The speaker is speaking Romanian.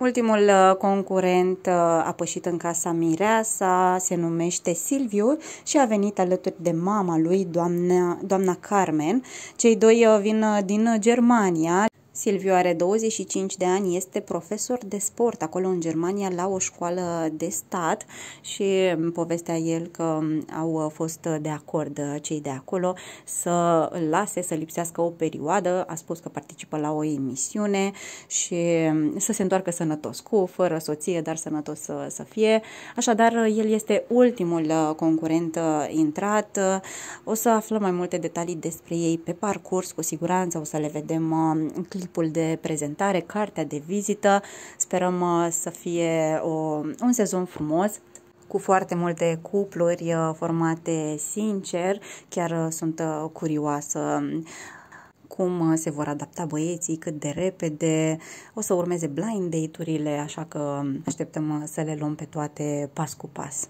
Ultimul uh, concurent uh, a pășit în casa Mireasa, se numește Silviu și a venit alături de mama lui, doamna, doamna Carmen. Cei doi uh, vin din Germania. Silviu are 25 de ani, este profesor de sport acolo în Germania la o școală de stat și mm, povestea el că mm, au uh, fost de acord uh, cei de acolo să îl lase să lipsească o perioadă, a spus că participă la o emisiune și mm, să se întoarcă sănătos, cu fără soție, dar sănătos să, să fie. Așadar, uh, el este ultimul concurent intrat. O să aflăm mai multe detalii despre ei pe parcurs, cu siguranță o să le vedem clip clipul de prezentare, cartea de vizită. Sperăm uh, să fie o, un sezon frumos cu foarte multe cupluri uh, formate sincer. Chiar uh, sunt curioasă cum se vor adapta băieții, cât de repede. O să urmeze blind date-urile, așa că așteptăm să le luăm pe toate pas cu pas.